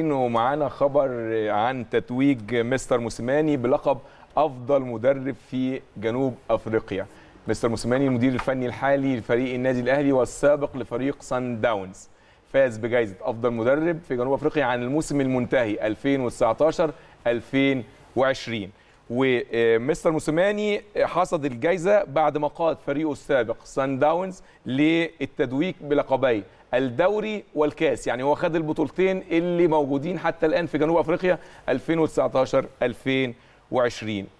ومعانا خبر عن تتويج مستر موسيماني بلقب افضل مدرب في جنوب افريقيا مستر موسيماني المدير الفني الحالي لفريق النادي الاهلي والسابق لفريق سان داونز فاز بجائزه افضل مدرب في جنوب افريقيا عن الموسم المنتهي 2019 2020 ومستر موسيماني حصد الجائزه بعد ما قاد فريقه السابق سان داونز للتدويك بلقبي الدوري والكاس يعني هو خد البطولتين اللي موجودين حتى الان في جنوب افريقيا 2019 2020